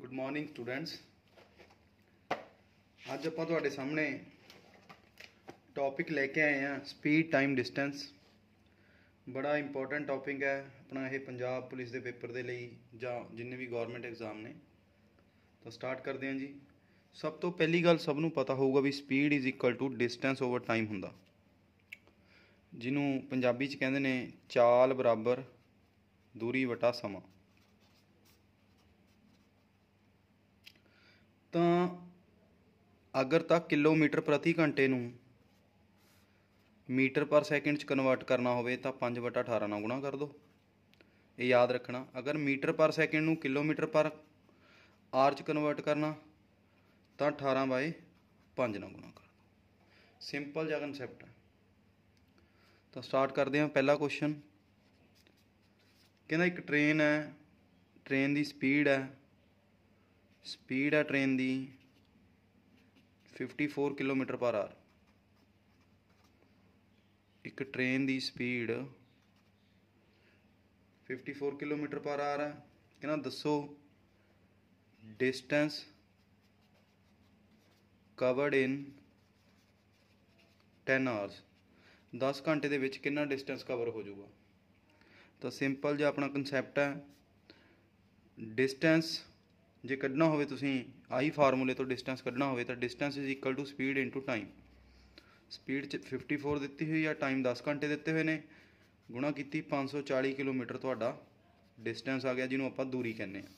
good morning students ਅੱਜ ਆਪਾਂ ਤੁਹਾਡੇ ਸਾਹਮਣੇ ਟੌਪਿਕ ਲੈ ਕੇ ਆਏ ਆ ਸਪੀਡ ਟਾਈਮ ਡਿਸਟੈਂਸ ਬੜਾ ਇੰਪੋਰਟੈਂਟ ਟੌਪਿਕ ਹੈ ਆਪਣਾ ਇਹ ਪੰਜਾਬ ਪੁਲਿਸ ਦੇ ਪੇਪਰ ਦੇ ਲਈ ਜਾਂ ਜਿੰਨੇ ਵੀ ਗਵਰਨਮੈਂਟ ਐਗਜ਼ਾਮ ਨੇ ਤਾਂ ਸਟਾਰਟ ਕਰਦੇ ਹਾਂ ਜੀ ਸਭ ਤੋਂ ਪਹਿਲੀ ਗੱਲ ਸਭ ਨੂੰ ਪਤਾ ਹੋਊਗਾ ਵੀ speed is equal to distance over time ਹੁੰਦਾ ਜਿਹਨੂੰ ਪੰਜਾਬੀ 'ਚ ਕਹਿੰਦੇ ਨੇ ਚਾਲ ਬਰਾਬਰ ਦੂਰੀ ਵਟਾ ਸਮਾਂ ਤਾਂ ਅਗਰ ਤਾਂ ਕਿਲੋਮੀਟਰ ਪ੍ਰਤੀ ਘੰਟੇ ਨੂੰ ਮੀਟਰ ਪਰ ਸੈਕਿੰਡ ਚ ਕਨਵਰਟ ਕਰਨਾ ਹੋਵੇ ਤਾਂ 5 18 ਨਾਲ ਗੁਣਾ ਕਰ ਦਿਓ ਇਹ ਯਾਦ ਰੱਖਣਾ ਅਗਰ ਮੀਟਰ ਪਰ ਸੈਕਿੰਡ ਨੂੰ ਕਿਲੋਮੀਟਰ ਪਰ ਆਰ ਚ ਕਨਵਰਟ ਕਰਨਾ ਤਾਂ 18 ਬਾਏ 5 ਨਾਲ ਗੁਣਾ ਕਰ ਦਿਓ ਸਿੰਪਲ ਜਿਹਾ ਕਨਸੈਪਟ ਹੈ ਤਾਂ ਸਟਾਰਟ ਕਰਦੇ ਹਾਂ ਪਹਿਲਾ ਕੁਐਸਚਨ ਕਹਿੰਦਾ ਇੱਕ ਟ੍ਰੇਨ ਹੈ ਟ੍ਰੇਨ ਦੀ ਸਪੀਡ ਹੈ ਸਪੀਡ ਹੈ ਟ੍ਰੇਨ ਦੀ 54 ਕਿਲੋਮੀਟਰ ਪਰ ਆਰ ਇੱਕ ਟ੍ਰੇਨ ਦੀ ਸਪੀਡ 54 ਕਿਲੋਮੀਟਰ ਪਰ ਆਰ ਹੈ ਕਹਿੰਦਾ ਦੱਸੋ ਡਿਸਟੈਂਸ ਕਵਰਡ ਇਨ 10 ਆਵਰਸ 10 ਘੰਟੇ ਦੇ ਵਿੱਚ ਕਿੰਨਾ ਡਿਸਟੈਂਸ ਕਵਰ ਹੋ ਜਾਊਗਾ ਤਾਂ ਸਿੰਪਲ ਜਿਹਾ ਆਪਣਾ ਕਨਸੈਪਟ ਹੈ ਡਿਸਟੈਂਸ ਜੇ ਕੱਢਣਾ ਹੋਵੇ ਤੁਸੀਂ ਆਹੀ ਫਾਰਮੂਲੇ ਤੋਂ ਡਿਸਟੈਂਸ ਕੱਢਣਾ ਹੋਵੇ ਤਾਂ distance is equal to speed into time speed ਚ 54 ਦਿੱਤੀ ਹੋਈ ਆ ਟਾਈਮ 10 ਘੰਟੇ ਦਿੱਤੇ ਹੋਏ ਨੇ ਗੁਣਾ ਕੀਤੀ 540 ਕਿਲੋਮੀਟਰ ਤੁਹਾਡਾ ਡਿਸਟੈਂਸ ਆ ਗਿਆ ਜਿਹਨੂੰ ਆਪਾਂ ਦੂਰੀ ਕਹਿੰਦੇ ਆ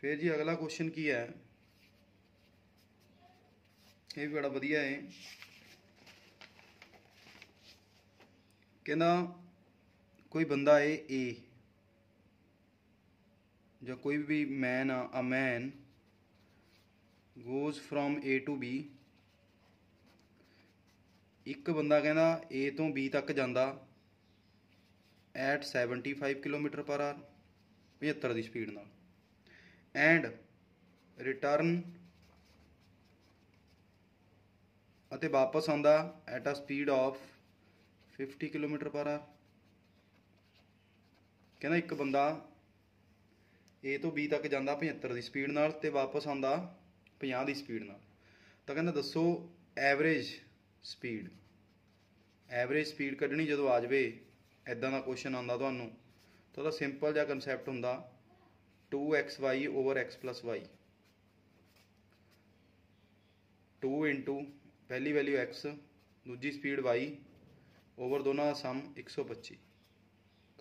ਫਿਰ ਜੀ ਅਗਲਾ ਕੁਐਸਚਨ ਕੀ ਹੈ ਇਹ ਵੀ ਬੜਾ ਵਧੀਆ ਹੈ ਕਹਿੰਦਾ ਕੋਈ ਬੰਦਾ ਏ ਏ ਜਾਂ ਕੋਈ ਵੀ ਮੈਨ ਆ a man goes from A to B ਇੱਕ ਬੰਦਾ ਕਹਿੰਦਾ A ਤੋਂ B ਤੱਕ ਜਾਂਦਾ ਐਟ 75 ਕਿਲੋਮੀਟਰ ਪਰ ਆਰ 75 ਦੀ ਸਪੀਡ ਨਾਲ ਐਂਡ ਰਿਟਰਨ ਅਤੇ ਵਾਪਸ ਆਉਂਦਾ at a speed of 50 kilometre per hour ਕਹਿੰਦਾ ਇੱਕ ਬੰਦਾ A ਤੋਂ B ਤੱਕ ਜਾਂਦਾ 75 ਦੀ ਸਪੀਡ ਨਾਲ ਤੇ ਵਾਪਸ ਆਉਂਦਾ 50 ਦੀ ਸਪੀਡ ਨਾਲ ਤਾਂ ਕਹਿੰਦਾ ਦੱਸੋ ਐਵਰੇਜ ਸਪੀਡ ਐਵਰੇਜ ਸਪੀਡ ਕੱਢਣੀ ਜਦੋਂ ਆ ਜਾਵੇ ਐਦਾਂ ਦਾ ਕੁਐਸਚਨ ਆਉਂਦਾ ਤੁਹਾਨੂੰ ਤਾਂ ਉਹਦਾ ਸਿੰਪਲ ਜਿਹਾ ਕਨਸੈਪਟ ਹੁੰਦਾ 2xy over x y 2 into ਪਹਿਲੀ ਵੈਲਿਊ x ਦੂਜੀ ਸਪੀਡ y ਓਵਰ ਦੋਨਾਂ ਦਾ ਸਮ 125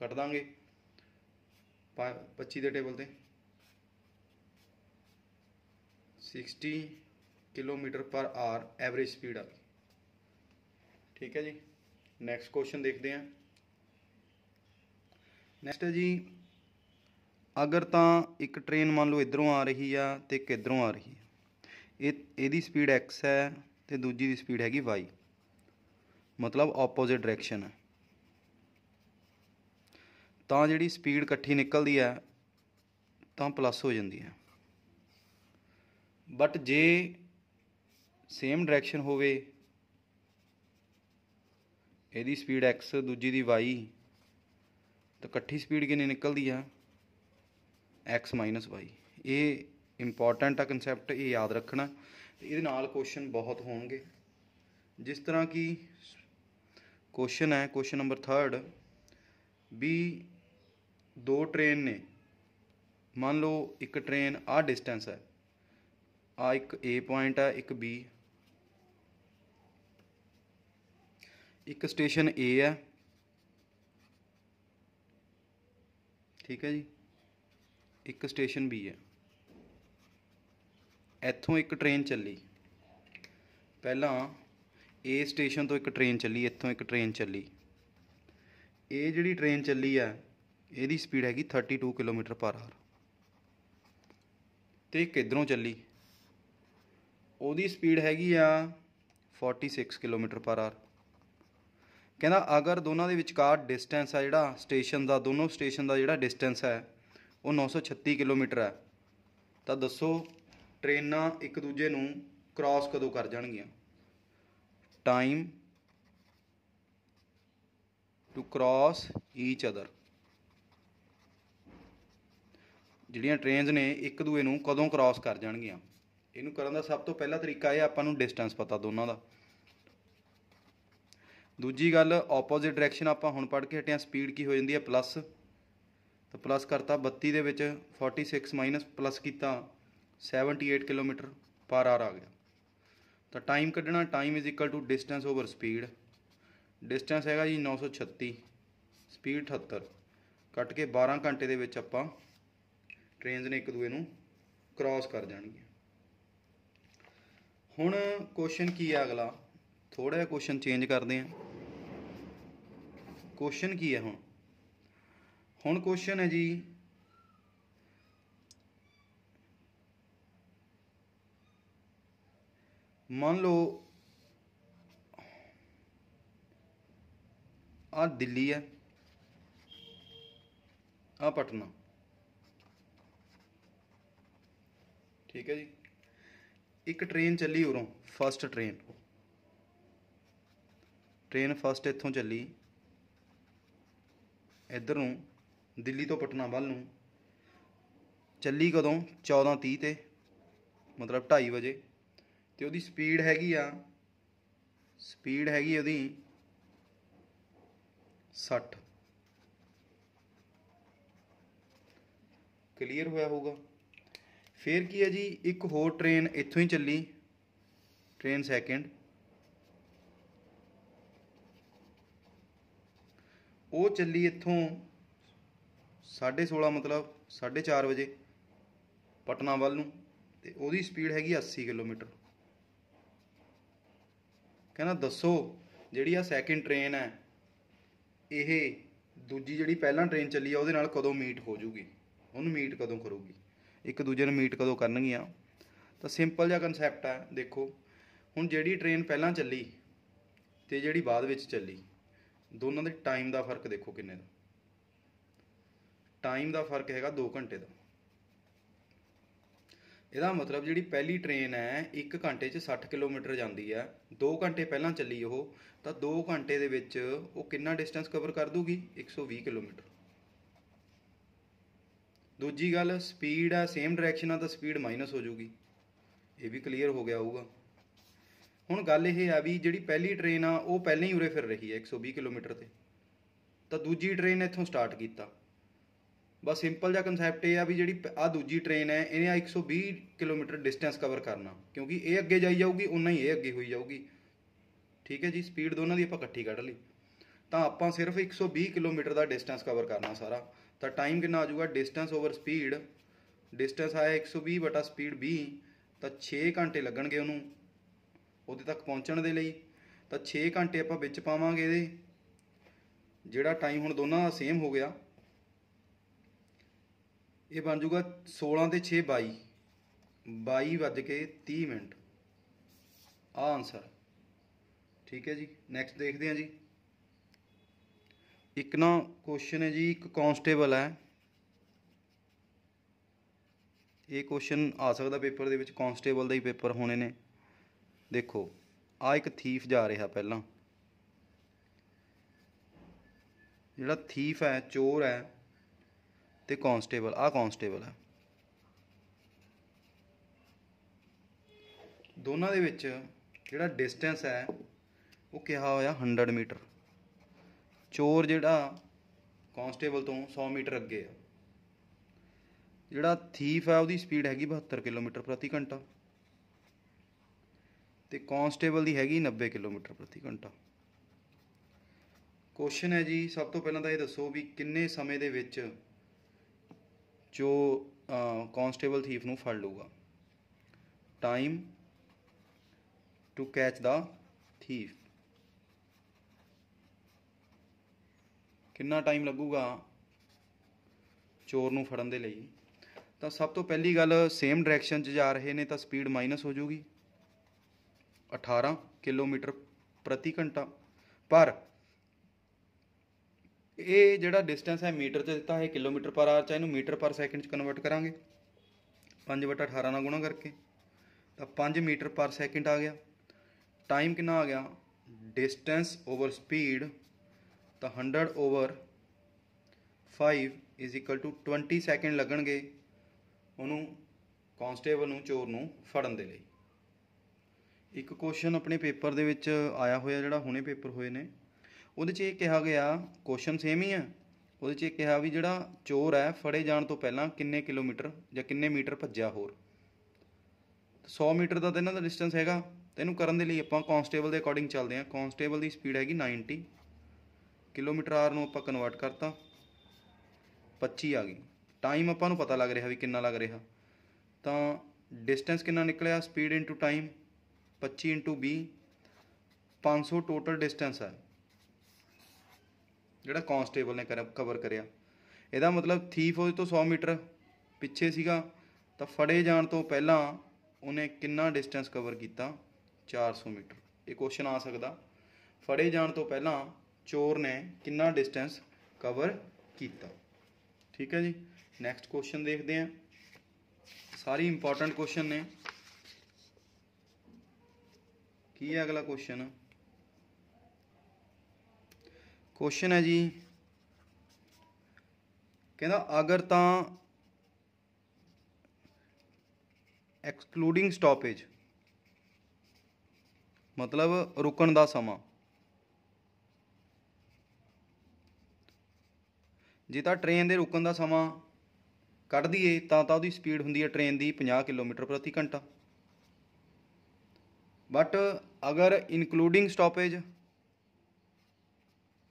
ਕੱਟ ਦਾਂਗੇ 25 ਦੇ ਟੇਬਲ ਤੇ 60 kilometre per R average speed ਆ ਠੀਕ ਹੈ ਜੀ ਨੈਕਸਟ ਕੁਐਸਚਨ ਦੇਖਦੇ ਹਾਂ ਨੈਕਸਟ ਹੈ ਜੀ ਅਗਰ ਤਾਂ ਇੱਕ ਟ੍ਰੇਨ ਮੰਨ ਲਓ ਇਧਰੋਂ ਆ ਰਹੀ ਆ ਤੇ ਕਿਧਰੋਂ ਆ ਰਹੀ ਹੈ ਇਹ ਇਹਦੀ ਸਪੀਡ x ਹੈ ਤੇ ਦੂਜੀ ਦੀ ਸਪੀਡ ਹੈਗੀ y ਮਤਲਬ ਆਪੋਜ਼ਿਟ ਡਾਇਰੈਕਸ਼ਨ ਹੈ ਤਾਂ ਜਿਹੜੀ ਸਪੀਡ ਇਕੱਠੀ ਨਿਕਲਦੀ ਹੈ ਤਾਂ ਪਲੱਸ ਹੋ ਜਾਂਦੀ ਹੈ ਬਟ ਜੇ ਸੇਮ ਡਾਇਰੈਕਸ਼ਨ ਹੋਵੇ ਇਹਦੀ ਸਪੀਡ x ਦੂਜੀ ਦੀ y ਤਾਂ ਇਕੱਠੀ ਸਪੀਡ ਕਿੰਨੀ ਨਿਕਲਦੀ ਆ x y ਇਹ ਇੰਪੋਰਟੈਂਟ ਆ ਕਨਸੈਪਟ ਇਹ ਯਾਦ ਰੱਖਣਾ ਇਹਦੇ ਨਾਲ ਕੁਐਸਚਨ ਬਹੁਤ ਹੋਣਗੇ ਜਿਸ ਤਰ੍ਹਾਂ ਕਿ ਕੁਐਸਚਨ ਹੈ ਕੁਐਸਚਨ ਨੰਬਰ 3 ਵੀ ਦੋ ਟ੍ਰੇਨ ਨੇ ਮੰਨ ਲਓ ਇੱਕ ਟ੍ਰੇਨ ਆ ਡਿਸਟੈਂਸ ਹੈ ਆ ਇੱਕ A ਪੁਆਇੰਟ ਆ ਇੱਕ B ਇੱਕ ਸਟੇਸ਼ਨ A ਹੈ ਠੀਕ ਹੈ ਜੀ ਇੱਕ ਸਟੇਸ਼ਨ B ਹੈ ਇੱਥੋਂ ਇੱਕ ਟ੍ਰੇਨ ਚੱਲੀ ਪਹਿਲਾਂ A ਸਟੇਸ਼ਨ ਤੋਂ ਇੱਕ ਟ੍ਰੇਨ ਚੱਲੀ ਇੱਥੋਂ ਇੱਕ ਟ੍ਰੇਨ ਚੱਲੀ ਇਹ ਜਿਹੜੀ ਟ੍ਰੇਨ ਚੱਲੀ ਆ ਇਹਦੀ ਸਪੀਡ ਹੈਗੀ 32 ਕਿਲੋਮੀਟਰ ਪਰ ਆਰ ਤੇ ਇੱਕ ਇਧਰੋਂ ਚੱਲੀ ਉਹਦੀ ਸਪੀਡ ਹੈਗੀ ਆ 46 ਕਿਲੋਮੀਟਰ ਪਰ ਆਰ ਕਹਿੰਦਾ ਅਗਰ ਦੋਨਾਂ ਦੇ ਵਿਚਕਾਰ ਡਿਸਟੈਂਸ ਆ ਜਿਹੜਾ ਸਟੇਸ਼ਨ ਦਾ ਦੋਨੋਂ ਸਟੇਸ਼ਨ ਦਾ ਜਿਹੜਾ ਡਿਸਟੈਂਸ ਹੈ ਉਹ 936 ਕਿਲੋਮੀਟਰ ਹੈ ਤਾਂ ਦੱਸੋ ਟ੍ਰੇਨਾਂ ਇੱਕ ਦੂਜੇ ਨੂੰ ਕ੍ਰਾਸ ਕਦੋਂ ਕਰ ਜਾਣਗੀਆਂ time to cross each other ਜਿਹੜੀਆਂ ਟ੍ਰੇਨਸ ਨੇ ਇੱਕ ਦੂਏ ਨੂੰ ਕਦੋਂ ਕ੍ਰਾਸ ਕਰ ਜਾਣਗੀਆਂ ਇਹਨੂੰ ਕਰਨ ਦਾ ਸਭ ਤੋਂ ਪਹਿਲਾ ਤਰੀਕਾ ਇਹ ਆਪਾਂ ਨੂੰ ਡਿਸਟੈਂਸ ਪਤਾ ਦੋਨਾਂ ਦਾ ਦੂਜੀ ਗੱਲ ਆਪੋਜ਼ਿਟ ਡਾਇਰੈਕਸ਼ਨ ਆਪਾਂ ਹੁਣ ਪੜ ਕੇ ਹਟਿਆ ਸਪੀਡ ਕੀ ਹੋ ਜਾਂਦੀ ਹੈ ਪਲੱਸ ਤਾਂ ਪਲੱਸ ਕਰਤਾ 32 ਦੇ ਵਿੱਚ 46 ਮਾਈਨਸ ਪਲੱਸ ਕੀਤਾ 78 ਕਿਲੋਮੀਟਰ ਪਰ ਆਰ ਆ ਗਿਆ ਤਾਂ ਟਾਈਮ ਕੱਢਣਾ time is equal to distance over speed distance ਹੈਗਾ ਜੀ 936 ਸਪੀਡ 78 ਕੱਟ ਕੇ 12 ਘੰਟੇ ਦੇ ਵਿੱਚ ਆਪਾਂ ਟ੍ਰੇਨਸ ਨੇ ਇੱਕ ਦੂਏ ਨੂੰ ਕ੍ਰਾਸ ਕਰ ਜਾਣਗੀਆਂ ਹੁਣ ਕੁਐਸਚਨ ਕੀ ਹੈ ਅਗਲਾ ਥੋੜਾ ਜਿਹਾ ਕੁਐਸਚਨ ਚੇਂਜ ਕਰਦੇ ਹਾਂ ਕੁਐਸਚਨ ਕੀ ਹੈ ਹੁਣ ਹੁਣ ਕੁਐਸਚਨ ਹੈ ਜੀ ਮੰਨ ਲਓ ਆ ਦਿੱਲੀ ਹੈ ਆ ਪਟਨਾ ਠੀਕ ਹੈ ਜੀ ਇੱਕ ਟ੍ਰੇਨ ਚੱਲੀ ਉਰੋਂ ਫਸਟ ਟ੍ਰੇਨ ਟ੍ਰੇਨ ਫਸਟ ਇੱਥੋਂ ਚੱਲੀ ਇੱਧਰ ਨੂੰ ਦਿੱਲੀ ਤੋਂ ਪਟਨਾ ਵੱਲ ਨੂੰ ਚੱਲੀ ਕਦੋਂ 14:30 ਤੇ ਮਤਲਬ 2:30 ਵਜੇ ਤੇ ਉਹਦੀ ਸਪੀਡ ਹੈਗੀ ਆ ਸਪੀਡ ਹੈਗੀ ਉਹਦੀ 60 ਕਲੀਅਰ ਹੋਇਆ ਹੋਊਗਾ ਫਿਰ ਕੀ ਹੈ ਜੀ ਇੱਕ ਹੋਰ ਟ੍ਰੇਨ ਇੱਥੋਂ ਹੀ ਚੱਲੀ ਟ੍ਰੇਨ ਸੈਕਿੰਡ ਉਹ ਚੱਲੀ ਇੱਥੋਂ 16:30 ਮਤਲਬ 4:30 ਵਜੇ ਪਟਨਾ ਵੱਲ ਨੂੰ ਤੇ ਉਹਦੀ ਸਪੀਡ ਹੈਗੀ 80 ਕਿਲੋਮੀਟਰ ਕਹਿੰਦਾ ਦੱਸੋ ਜਿਹੜੀ ਆ ਸੈਕਿੰਡ ਟ੍ਰੇਨ ਹੈ ਇਹ ਦੂਜੀ ਜਿਹੜੀ ਪਹਿਲਾਂ ਟ੍ਰੇਨ ਚੱਲੀ ਆ ਉਹਦੇ ਨਾਲ ਕਦੋਂ ਮੀਟ ਹੋ ਜੂਗੀ ਉਹਨੂੰ ਮੀਟ ਕਦੋਂ ਕਰੂਗੀ ਇੱਕ ਦੂਜੇ ਨੂੰ ਮੀਟ ਕਦੋਂ ਕਰਨਗੀਆਂ ਤਾਂ ਸਿੰਪਲ ਜਿਹਾ ਕਨਸੈਪਟ ਆ ਦੇਖੋ ਹੁਣ ਜਿਹੜੀ ਟ੍ਰੇਨ ਪਹਿਲਾਂ ਚੱਲੀ ਤੇ ਜਿਹੜੀ ਬਾਅਦ ਵਿੱਚ ਚੱਲੀ ਦੋਨਾਂ ਦੇ ਟਾਈਮ ਦਾ ਫਰਕ ਦੇਖੋ ਕਿੰਨੇ ਦਾ ਟਾਈਮ ਦਾ ਫਰਕ ਹੈਗਾ 2 ਘੰਟੇ ਦਾ ਇਹਦਾ ਮਤਲਬ ਜਿਹੜੀ ਪਹਿਲੀ ਟ੍ਰੇਨ ਹੈ 1 ਘੰਟੇ 'ਚ 60 ਕਿਲੋਮੀਟਰ ਜਾਂਦੀ ਹੈ 2 ਘੰਟੇ ਪਹਿਲਾਂ ਚੱਲੀ ਉਹ ਤਾਂ 2 ਘੰਟੇ ਦੇ ਵਿੱਚ ਉਹ ਕਿੰਨਾ ਡਿਸਟੈਂਸ ਕਵਰ ਕਰ ਦੂਗੀ 120 ਕਿਲੋਮੀਟਰ ਦੂਜੀ ਗੱਲ ਸਪੀਡ ਆ ਸੇਮ ਡਾਇਰੈਕਸ਼ਨ ਆ ਤਾਂ ਸਪੀਡ ਮਾਈਨਸ ਹੋ ਜਾਊਗੀ ਇਹ ਵੀ ਕਲੀਅਰ ਹੋ ਗਿਆ ਹੋਊਗਾ ਹੁਣ ਗੱਲ ਇਹ ਆ ਵੀ ਜਿਹੜੀ ਪਹਿਲੀ ਟ੍ਰੇਨ ਆ ਉਹ ਪਹਿਲਾਂ ਹੀ ਉਰੇ ਫਿਰ ਰਹੀ ਹੈ 120 ਕਿਲੋਮੀਟਰ ਤੇ ਤਾਂ ਦੂਜੀ ਟ੍ਰੇਨ ਇੱਥੋਂ ਸਟਾਰਟ ਕੀਤਾ ਬਸ ਸਿੰਪਲ ਜਿਹਾ ਕਨਸੈਪਟ ਇਹ ਆ ਵੀ ਜਿਹੜੀ ਆ ਦੂਜੀ ਟ੍ਰੇਨ ਹੈ ਇਹਨੇ ਆ 120 ਕਿਲੋਮੀਟਰ ਡਿਸਟੈਂਸ ਕਵਰ ਕਰਨਾ ਕਿਉਂਕਿ ਇਹ ਅੱਗੇ ਜਾਈ ਜਾਊਗੀ ਉਨਾ ਹੀ ਇਹ ਅੱਗੇ ਹੋਈ ਜਾਊਗੀ ਠੀਕ ਹੈ ਜੀ ਸਪੀਡ ਦੋਨਾਂ ਦੀ ਆਪਾਂ ਇਕੱਠੀ ਕੱਢ ਲਈ ਤਾਂ ਆਪਾਂ ਸਿਰਫ 120 ਕਿਲੋਮੀਟਰ ਦਾ ਡਿਸਟੈਂਸ ਕਵਰ ਕਰਨਾ ਸਾਰਾ ਤਾਂ ਟਾਈਮ ਕਿੰਨਾ ਆ ਜਾਊਗਾ ਡਿਸਟੈਂਸ ਓਵਰ ਸਪੀਡ ਡਿਸਟੈਂਸ ਆਇਆ 120 ਬਟਾ ਸਪੀਡ 20 ਤਾਂ 6 ਘੰਟੇ ਲੱਗਣਗੇ ਉਹਨੂੰ ਉਹਦੇ ਤੱਕ ਪਹੁੰਚਣ ਦੇ ਲਈ ਤਾਂ 6 ਘੰਟੇ ਆਪਾਂ ਵਿੱਚ ਪਾਵਾਂਗੇ ਇਹਦੇ ਜਿਹੜਾ ਟਾਈਮ ਹੁਣ ਦੋਨਾਂ ਦਾ ਸੇਮ ਹੋ ਗਿਆ ਇਹ ਬਣ ਜਾਊਗਾ 16 ਤੇ 6 22 22 ਵੱਜ ਕੇ 30 ਮਿੰਟ ਆ ਆਨਸਰ ਠੀਕ ਹੈ ਜੀ ਨੈਕਸਟ ਦੇਖਦੇ ਹਾਂ ਜੀ ਇੱਕ ਨਾ ਕੁਐਸਚਨ ਹੈ ਜੀ ਇੱਕ ਕਾਂਸਟੇਬਲ ਹੈ ਇਹ ਕੁਐਸਚਨ ਆ ਸਕਦਾ ਪੇਪਰ ਦੇ ਵਿੱਚ ਕਾਂਸਟੇਬਲ ਦਾ ਹੀ ਪੇਪਰ ਹੋਣੇ ਨੇ ਦੇਖੋ ਆ ਇੱਕ ਥੀਫ ਜਾ ਰਿਹਾ ਪਹਿਲਾਂ ਜਿਹੜਾ ਥੀਫ ਹੈ ਚੋਰ ਹੈ ਤੇ ਕਾਂਸਟੇਬਲ ਆ ਕਾਂਸਟੇਬਲ ਹੈ ਦੋਨਾਂ ਦੇ ਵਿੱਚ ਜਿਹੜਾ ਡਿਸਟੈਂਸ ਹੈ ਉਹ ਕਿਹਾ ਹੋਇਆ 100 ਮੀਟਰ ਚੋਰ ਜਿਹੜਾ ਕਾਂਸਟੇਬਲ ਤੋਂ 100 ਮੀਟਰ ਅੱਗੇ ਆ ਜਿਹੜਾ ਥੀਫ ਆ ਉਹਦੀ ਸਪੀਡ ਹੈਗੀ 72 ਕਿਲੋਮੀਟਰ ਪ੍ਰਤੀ ਘੰਟਾ ਤੇ ਕਾਂਸਟੇਬਲ ਦੀ ਹੈਗੀ 90 ਕਿਲੋਮੀਟਰ ਪ੍ਰਤੀ ਘੰਟਾ ਕੁਐਸਚਨ ਹੈ ਜੀ ਸਭ ਤੋਂ ਪਹਿਲਾਂ ਤਾਂ ਇਹ ਦੱਸੋ ਵੀ ਕਿੰਨੇ ਸਮੇਂ ਦੇ ਵਿੱਚ ਜੋ ਕਾਂਸਟੇਬਲ ਥੀਫ ਨੂੰ ਫੜ ਲਊਗਾ time to catch the thief ਕਿੰਨਾ ਟਾਈਮ ਲੱਗੂਗਾ ਚੋਰ ਨੂੰ ਫੜਨ ਦੇ ਲਈ ਤਾਂ ਸਭ ਤੋਂ ਪਹਿਲੀ ਗੱਲ ਸੇਮ ਡਾਇਰੈਕਸ਼ਨ 'ਚ ਜਾ ਰਹੇ ਨੇ ਤਾਂ ਸਪੀਡ ਮਾਈਨਸ ਹੋ ਜਾਊਗੀ 18 ਕਿਲੋਮੀਟਰ ਪ੍ਰਤੀ ਘੰਟਾ ਪਰ ਇਹ ਜਿਹੜਾ ਡਿਸਟੈਂਸ ਹੈ ਮੀਟਰ 'ਚ ਦਿੱਤਾ ਹੈ ਕਿਲੋਮੀਟਰ ਪਰ ਆਰ 'ਚ ਇਹਨੂੰ ਮੀਟਰ ਪਰ ਸੈਕਿੰਡ 'ਚ ਕਨਵਰਟ ਕਰਾਂਗੇ 5 18 ਨਾਲ ਗੁਣਾ ਕਰਕੇ ਤਾਂ 5 ਮੀਟਰ ਪਰ ਸੈਕਿੰਡ ਆ ਗਿਆ ਟਾਈਮ ਕਿੰਨਾ ਆ ਗਿਆ ਡਿਸਟੈਂਸ ਓਵਰ ਸਪੀਡ ਤਾਂ 100 over 5 is equal to 20 seconds ਲੱਗਣਗੇ ਉਹਨੂੰ ਕਾਂਸਟੇਬਲ ਨੂੰ ਚੋਰ ਨੂੰ ਫੜਨ ਦੇ ਲਈ ਇੱਕ ਕੁਐਸਚਨ ਆਪਣੇ ਪੇਪਰ ਦੇ ਵਿੱਚ ਆਇਆ ਹੋਇਆ ਜਿਹੜਾ ਹੁਣੇ ਪੇਪਰ ਹੋਏ ਨੇ ਉਹਦੇ 'ਚ ਇਹ ਕਿਹਾ ਗਿਆ ਕੁਐਸਚਨ ਸੇਮ ਹੀ ਆ ਉਹਦੇ 'ਚ ਇਹ ਕਿਹਾ ਵੀ ਜਿਹੜਾ ਚੋਰ ਹੈ ਫੜੇ ਜਾਣ ਤੋਂ ਪਹਿਲਾਂ ਕਿੰਨੇ ਕਿਲੋਮੀਟਰ ਜਾਂ ਕਿੰਨੇ ਮੀਟਰ ਭੱਜਿਆ ਹੋਰ 100 ਮੀਟਰ ਦਾ ਤਾਂ ਇਹਨਾਂ ਦਾ ਡਿਸਟੈਂਸ ਹੈਗਾ ਤੇ ਇਹਨੂੰ ਕਰਨ ਦੇ ਲਈ ਆਪਾਂ ਕਾਂਸਟੇਬਲ ਦੇ ਅਕੋਰਡਿੰਗ ਚੱਲਦੇ ਹਾਂ ਕਾਂਸਟੇਬਲ ਦੀ ਸਪੀਡ ਹੈਗੀ 90 ਕਿਲੋਮੀਟਰ ਆਰ ਨੂੰ ਆਪਾਂ ਕਨਵਰਟ ਕਰਤਾ 25 ਆ ਗਈ ਟਾਈਮ ਆਪਾਂ ਨੂੰ ਪਤਾ ਲੱਗ ਰਿਹਾ ਵੀ ਕਿੰਨਾ ਲੱਗ ਰਿਹਾ ਤਾਂ ਡਿਸਟੈਂਸ ਕਿੰਨਾ ਨਿਕਲਿਆ speed into time 25 into 20 500 total distance ਹੈ ਜਿਹੜਾ ਕਾਂਸਟੇਬਲ ਨੇ ਕਵਰ ਕਰਿਆ ਇਹਦਾ ਮਤਲਬ ਥੀਫ ਉਹਦੇ ਤੋਂ 100 ਮੀਟਰ ਪਿੱਛੇ ਸੀਗਾ ਤਾਂ ਫੜੇ ਜਾਣ ਤੋਂ ਪਹਿਲਾਂ ਉਹਨੇ ਕਿੰਨਾ ਡਿਸਟੈਂਸ ਕਵਰ ਕੀਤਾ 400 ਮੀਟਰ ਇਹ ਕੁਐਸਚਨ ਆ ਸਕਦਾ ਫੜੇ ਜਾਣ ਤੋਂ ਪਹਿਲਾਂ ਚੋਰ ਨੇ ਕਿੰਨਾ ਡਿਸਟੈਂਸ ਕਵਰ ਕੀਤਾ ਠੀਕ ਹੈ ਜੀ ਨੈਕਸਟ ਕੁਐਸਚਨ ਦੇਖਦੇ ਹਾਂ ਸਾਰੀ ਇੰਪੋਰਟੈਂਟ ਕੁਐਸਚਨ ਨੇ ਕੀ ਹੈ ਅਗਲਾ ਕੁਐਸਚਨ ਕੁਐਸਚਨ ਹੈ ਜੀ ਕਹਿੰਦਾ ਅਗਰ ਤਾਂ ਐਕਸਕਲੂਡਿੰਗ ਸਟਾਪੇਜ ਮਤਲਬ ਰੁਕਣ ਦਾ ਸਮਾਂ ਜੇ ਤਾਂ ਟ੍ਰੇਨ ਦੇ ਰੁਕਣ ਦਾ ਸਮਾਂ ਕੱਢ ਦਈਏ ਤਾਂ ਤਾਂ ਉਹਦੀ ਸਪੀਡ ਹੁੰਦੀ ਹੈ ਟ੍ਰੇਨ ਦੀ 50 ਕਿਲੋਮੀਟਰ ਪ੍ਰਤੀ ਘੰਟਾ ਬਟ ਅਗਰ ਇਨਕਲੂਡਿੰਗ ਸਟਾਪੇਜ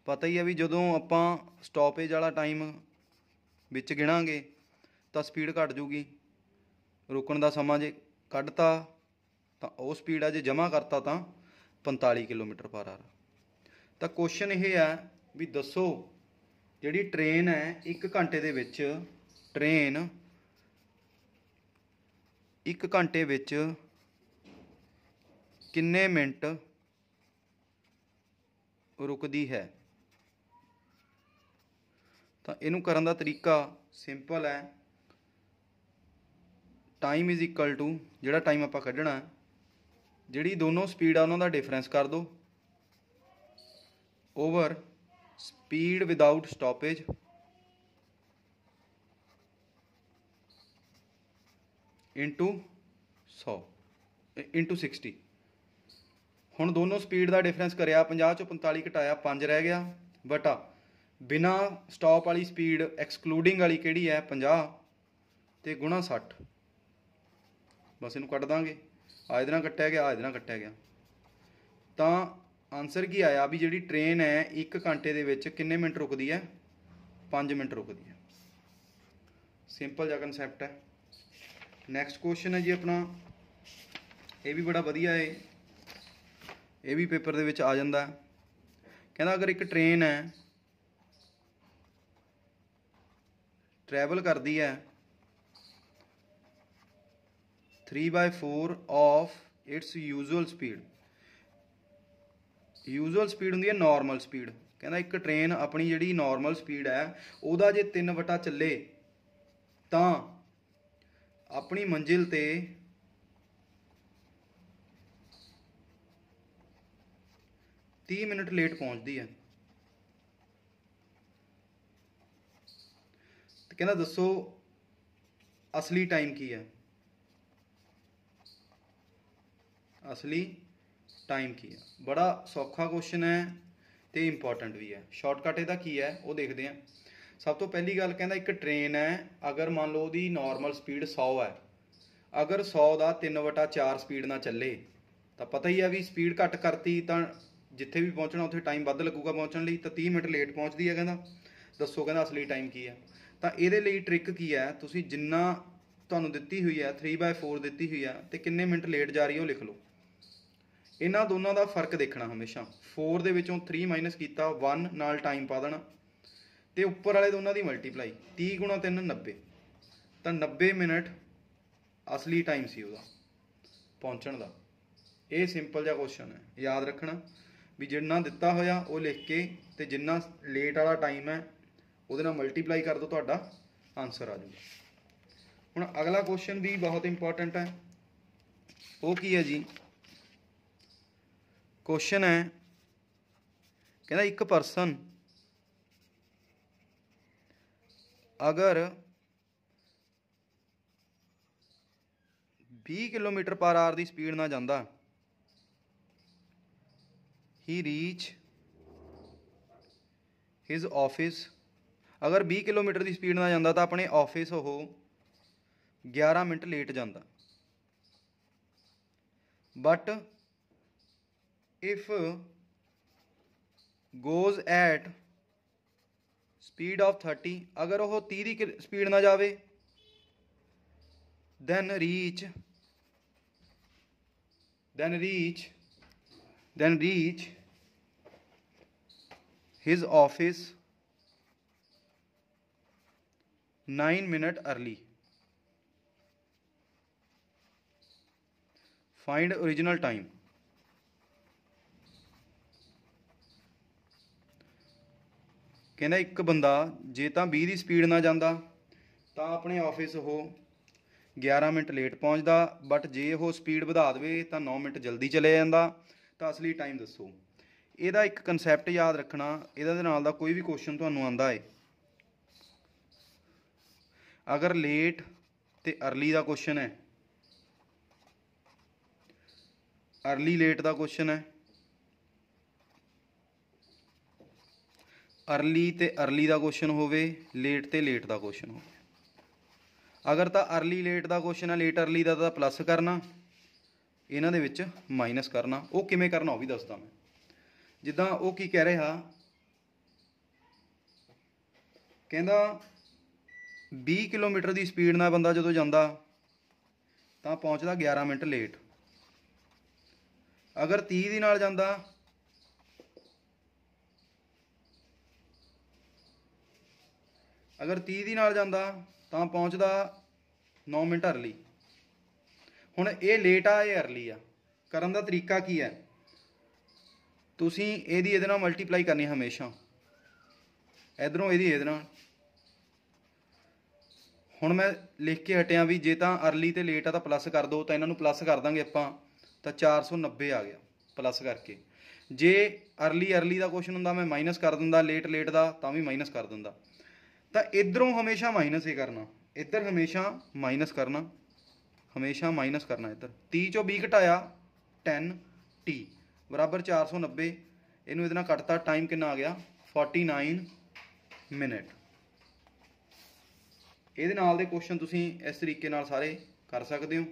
ਪਤਾ ਹੀ ਹੈ ਵੀ ਜਦੋਂ ਆਪਾਂ ਸਟਾਪੇਜ ਵਾਲਾ ਟਾਈਮ ਵਿੱਚ ਗਿਣਾਂਗੇ ਤਾਂ ਸਪੀਡ ਘਟ ਜੂਗੀ ਰੁਕਣ ਦਾ ਸਮਾਂ ਜੇ ਕੱਢਤਾ ਤਾਂ ਉਹ ਸਪੀਡ ਆ ਜੇ ਜਮ੍ਹਾਂ ਕਰਤਾ ਤਾਂ 45 ਕਿਲੋਮੀਟਰ ਪਰ ਆਰ ਤਾਂ ਕੁਐਸਚਨ ਇਹ ਹੈ ਵੀ ਦੱਸੋ ਜਿਹੜੀ ਟ੍ਰੇਨ ਹੈ 1 ਘੰਟੇ ਦੇ ਵਿੱਚ ਟ੍ਰੇਨ 1 ਘੰਟੇ ਵਿੱਚ ਕਿੰਨੇ ਮਿੰਟ ਰੁਕਦੀ ਹੈ ਤਾਂ ਇਹਨੂੰ ਕਰਨ ਦਾ ਤਰੀਕਾ ਸਿੰਪਲ ਹੈ ਟਾਈਮ ਇਜ਼ ਇਕੁਅਲ ਟੂ ਜਿਹੜਾ ਟਾਈਮ ਆਪਾਂ ਕੱਢਣਾ ਜਿਹੜੀ ਦੋਨੋਂ ਸਪੀਡ ਆ ਉਹਨਾਂ ਦਾ ਡਿਫਰੈਂਸ ਕਰ ਦਿਓ over speed without stoppage into 100 into 60 ਹੁਣ ਦੋਨੋਂ ਸਪੀਡ ਦਾ ਡਿਫਰੈਂਸ ਕਰਿਆ 50 ਚੋਂ 45 ਘਟਾਇਆ 5 ਰਹਿ ਗਿਆ ਬਟਾ ਬਿਨਾ ਸਟਾਪ ਵਾਲੀ ਸਪੀਡ ਐਕਸਕਲੂਡਿੰਗ ਵਾਲੀ ਕਿਹੜੀ ਹੈ 50 ਤੇ ਗੁਣਾ 60 ਬਸ ਇਹਨੂੰ ਕੱਟ ਦਾਂਗੇ ਆਜ ਇਹਦੇ ਕੱਟਿਆ ਗਿਆ ਆਜ ਇਹਦੇ ਕੱਟਿਆ ਗਿਆ ਤਾਂ ਆਨਸਰ ਕੀ ਆਇਆ ਵੀ ਜਿਹੜੀ ਟ੍ਰੇਨ ਹੈ 1 ਘੰਟੇ ਦੇ ਵਿੱਚ ਕਿੰਨੇ ਮਿੰਟ ਰੁਕਦੀ ਹੈ 5 ਮਿੰਟ ਰੁਕਦੀ ਹੈ ਸਿੰਪਲ ਜਿਹਾ ਕਨਸੈਪਟ ਹੈ ਨੈਕਸਟ ਕੁਐਸਚਨ ਹੈ ਜੀ ਆਪਣਾ ਇਹ ਵੀ ਬੜਾ ਵਧੀਆ ਹੈ ਇਹ ਵੀ ਪੇਪਰ ਦੇ ਵਿੱਚ ਆ ਜਾਂਦਾ ਕਹਿੰਦਾ ਅਗਰ ਇੱਕ ਟ੍ਰੇਨ ਹੈ ਟਰੈਵਲ ਕਰਦੀ ਹੈ 3/4 of its usual speed usual speed ਹੁੰਦੀ ਹੈ ਨਾਰਮਲ ਸਪੀਡ ਕਹਿੰਦਾ ਇੱਕ ਟ੍ਰੇਨ ਆਪਣੀ ਜਿਹੜੀ ਨਾਰਮਲ ਸਪੀਡ ਹੈ ਉਹਦਾ ਜੇ 3 ਵਟਾ ਚੱਲੇ ਤਾਂ ਆਪਣੀ ਮੰਜ਼ਿਲ ਤੇ ਤੀ ਮਿੰਟ ਲੇਟ ਪਹੁੰਚਦੀ ਹੈ ਤੇ ਕਹਿੰਦਾ ਦੱਸੋ ਅਸਲੀ ਟਾਈਮ ਕੀ ਹੈ ਅਸਲੀ ਟਾਈਮ ਕੀ ਹੈ ਬੜਾ ਸੌਖਾ ਕੁਐਸਚਨ ਹੈ ਤੇ ਇੰਪੋਰਟੈਂਟ ਵੀ ਹੈ ਸ਼ਾਰਟਕਟ ਇਹਦਾ ਕੀ ਹੈ ਉਹ ਦੇਖਦੇ ਆ ਸਭ ਤੋਂ ਪਹਿਲੀ ਗੱਲ ਕਹਿੰਦਾ ਇੱਕ ਟ੍ਰੇਨ ਹੈ ਅਗਰ ਮੰਨ ਲਓ ਉਹਦੀ ਨਾਰਮਲ ਸਪੀਡ 100 ਹੈ ਅਗਰ 100 ਦਾ 3/4 ਸਪੀਡ ਨਾਲ ਚੱਲੇ ਤਾਂ ਪਤਾ ਹੀ ਆ ਵੀ ਸਪੀਡ ਘੱਟ ਕਰਤੀ ਤਾਂ ਜਿੱਥੇ ਵੀ ਪਹੁੰਚਣਾ ਉੱਥੇ ਟਾਈਮ ਵੱਧ ਲੱਗੂਗਾ ਪਹੁੰਚਣ ਲਈ ਤਾਂ 30 ਮਿੰਟ ਲੇਟ ਪਹੁੰਚਦੀ ਹੈ ਕਹਿੰਦਾ ਦੱਸੋ ਕਹਿੰਦਾ ਅਸਲੀ ਟਾਈਮ ਕੀ ਹੈ ਤਾਂ ਇਹਦੇ ਲਈ ਟ੍ਰਿਕ ਕੀ ਹੈ ਤੁਸੀਂ ਜਿੰਨਾ ਤੁਹਾਨੂੰ ਦਿੱਤੀ ਹੋਈ ਹੈ 3/4 ਦਿੱਤੀ ਹੋਈ ਹੈ ਤੇ ਕਿੰਨੇ ਮਿੰਟ ਲੇਟ ਜਾ ਰਹੀ ਹੋ ਉਹ ਲਿਖ ਲਓ ਇਹਨਾਂ ਦੋਨਾਂ ਦਾ ਫਰਕ ਦੇਖਣਾ ਹਮੇਸ਼ਾ 4 ਦੇ ਵਿੱਚੋਂ 3 ਮਾਈਨਸ ਕੀਤਾ 1 ਨਾਲ ਟਾਈਮ ਪਾ ਦੇਣਾ ਤੇ ਉੱਪਰ ਵਾਲੇ ਦੋਨਾਂ ਦੀ ਮਲਟੀਪਲਾਈ 30 ਗੁਣਾ 3 90 ਤਾਂ 90 ਮਿੰਟ ਅਸਲੀ ਟਾਈਮ ਸੀ ਉਹਦਾ ਪਹੁੰਚਣ ਦਾ ਇਹ ਸਿੰਪਲ ਜਿਹਾ ਕੁਐਸਚਨ ਹੈ ਯਾਦ ਰੱਖਣਾ ਵੀ ਜਿੰਨਾ ਦਿੱਤਾ ਹੋਇਆ ਉਹ ਲਿਖ ਕੇ ਤੇ ਜਿੰਨਾ ਲੇਟ ਵਾਲਾ ਟਾਈਮ ਹੈ ਉਹਦੇ ਨਾਲ ਮਲਟੀਪਲਾਈ ਕਰ ਦੋ ਤੁਹਾਡਾ ਆਨਸਰ ਆ ਜਾਊਗਾ ਹੁਣ ਅਗਲਾ ਕੁਐਸਚਨ ਵੀ ਬਹੁਤ ਇੰਪੋਰਟੈਂਟ ਹੈ ਉਹ ਕੀ ਹੈ ਜੀ ਕੁਐਸਚਨ ਹੈ ਕਹਿੰਦਾ ਇੱਕ ਪਰਸਨ ਅਗਰ 20 ਕਿਲੋਮੀਟਰ ਪਰ ਆਰ ਦੀ ਸਪੀਡ ਨਾਲ ਜਾਂਦਾ ਹੀ ਰੀਚ ਹਿਸ ਆਫਿਸ ਅਗਰ 20 ਕਿਲੋਮੀਟਰ ਦੀ ਸਪੀਡ ਨਾਲ ਜਾਂਦਾ ਤਾਂ ਆਪਣੇ ਆਫਿਸ ਉਹ 11 ਮਿੰਟ ਲੇਟ ਜਾਂਦਾ but if goes at speed of 30 अगर वह तीरी की स्पीड ना जावे then reach then reach then reach his office 9 minute early find original time ਕਹਿੰਦਾ ਇੱਕ ਬੰਦਾ ਜੇ ਤਾਂ 20 ਦੀ ਸਪੀਡ ਨਾਲ ਜਾਂਦਾ ਤਾਂ ਆਪਣੇ ਆਫਿਸ ਉਹ 11 ਮਿੰਟ ਲੇਟ ਪਹੁੰਚਦਾ ਬਟ ਜੇ ਉਹ ਸਪੀਡ ਵਧਾ ਦੇਵੇ ਤਾਂ 9 ਮਿੰਟ ਜਲਦੀ ਚਲੇ ਜਾਂਦਾ ਤਾਂ ਅਸਲੀ ਟਾਈਮ ਦੱਸੋ ਇਹਦਾ ਇੱਕ ਕਨਸੈਪਟ ਯਾਦ ਰੱਖਣਾ ਇਹਦਾ ਦੇ ਨਾਲ ਦਾ ਕੋਈ ਵੀ ਕੁਐਸਚਨ ਤੁਹਾਨੂੰ ਆਂਦਾ ਏ ਅਗਰ ਲੇਟ ਤੇ अर्ਲੀ ਦਾ ਕੁਐਸਚਨ ਹੈ अर्ਲੀ ਲੇਟ ਦਾ ਕੁਐਸਚਨ ਹੈ ਅਰਲੀ ਤੇ ਅਰਲੀ ਦਾ ਕੁਐਸਚਨ ਹੋਵੇ ਲੇਟ ਤੇ ਲੇਟ ਦਾ ਕੁਐਸਚਨ ਹੋਵੇ ਅਗਰ ਤਾਂ ਅਰਲੀ ਲੇਟ ਦਾ ਕੁਐਸਚਨ ਹੈ ਲੇਟ ਅਰਲੀ ਦਾ ਤਾਂ ਪਲੱਸ ਕਰਨਾ ਇਹਨਾਂ ਦੇ ਵਿੱਚ ਮਾਈਨਸ ਕਰਨਾ ਉਹ ਕਿਵੇਂ ਕਰਨਾ ਉਹ ਵੀ ਦੱਸਦਾ ਮੈਂ ਜਿੱਦਾਂ ਉਹ ਕੀ ਕਹਿ ਰਿਹਾ ਕਹਿੰਦਾ 20 ਕਿਲੋਮੀਟਰ ਦੀ ਸਪੀਡ ਨਾਲ ਬੰਦਾ ਜਦੋਂ ਜਾਂਦਾ ਤਾਂ ਪਹੁੰਚਦਾ 11 ਮਿੰਟ ਲੇਟ ਅਗਰ 30 ਦੀ ਨਾਲ ਜਾਂਦਾ ਅਗਰ 30 ਦੀ ਨਾਲ ਜਾਂਦਾ ਤਾਂ ਪਹੁੰਚਦਾ 9 ਮਿੰਟ ਅਰਲੀ ਹੁਣ ਇਹ ਲੇਟ ਆ ਇਹ ਅਰਲੀ ਆ ਕਰਨ ਦਾ ਤਰੀਕਾ ਕੀ ਹੈ ਤੁਸੀਂ ਇਹਦੀ ਇਹਦੇ ਨਾਲ ਮਲਟੀਪਲਾਈ ਕਰਨੀ ਹਮੇਸ਼ਾ ਇਧਰੋਂ ਇਹਦੀ ਇਹਦੇ ਨਾਲ ਹੁਣ ਮੈਂ ਲਿਖ ਕੇ ਹਟਿਆ ਵੀ ਜੇ ਤਾਂ ਅਰਲੀ ਤੇ ਲੇਟ ਆ ਤਾਂ ਪਲੱਸ ਕਰ ਦੋ ਤਾਂ ਇਹਨਾਂ ਨੂੰ ਪਲੱਸ ਕਰ ਦਾਂਗੇ ਆਪਾਂ ਤਾਂ 490 ਆ ਗਿਆ ਪਲੱਸ ਕਰਕੇ ਜੇ ਅਰਲੀ ਅਰਲੀ ਦਾ ਕੁਐਸਚਨ ਹੁੰਦਾ ਮੈਂ ਮਾਈਨਸ ਕਰ ਦਿੰਦਾ ਲੇਟ ਲੇਟ ਦਾ ਤਾਂ ਵੀ ਮਾਈਨਸ ਕਰ ਦਿੰਦਾ ਤਾਂ ਇਧਰੋਂ ਹਮੇਸ਼ਾ ਮਾਈਨਸ ਹੀ ਕਰਨਾ ਇੱਧਰ ਹਮੇਸ਼ਾ ਮਾਈਨਸ ਕਰਨਾ ਹਮੇਸ਼ਾ ਮਾਈਨਸ ਕਰਨਾ ਇੱਧਰ 30 ਚੋਂ 20 ਘਟਾਇਆ 10 t ਬਰਾਬਰ 490 ਇਹਨੂੰ ਇਹਦੇ ਨਾਲ ਕੱਟਤਾ ਟਾਈਮ ਕਿੰਨਾ ਆ ਗਿਆ 49 ਮਿੰਟ ਇਹਦੇ ਨਾਲ ਦੇ ਕੁਐਸਚਨ ਤੁਸੀਂ ਇਸ ਤਰੀਕੇ ਨਾਲ ਸਾਰੇ ਕਰ ਸਕਦੇ ਹੋ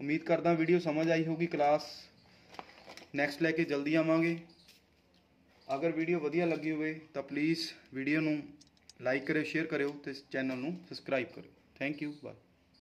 ਉਮੀਦ ਕਰਦਾ ਵੀਡੀਓ ਸਮਝ ਆਈ ਹੋਊਗੀ ਕਲਾਸ ਨੈਕਸਟ ਲੈ ਕੇ ਜਲਦੀ ਆਵਾਂਗੇ ਅਗਰ ਵੀਡੀਓ ਵਧੀਆ ਲੱਗੀ ਹੋਵੇ ਤਾਂ ਪਲੀਜ਼ ਵੀਡੀਓ ਨੂੰ ਲਾਈਕ ਕਰਿਓ ਸ਼ੇਅਰ ਕਰਿਓ ਤੇ ਚੈਨਲ ਨੂੰ ਸਬਸਕ੍ਰਾਈਬ ਕਰਿਓ ਥੈਂਕ ਯੂ ਬਾਏ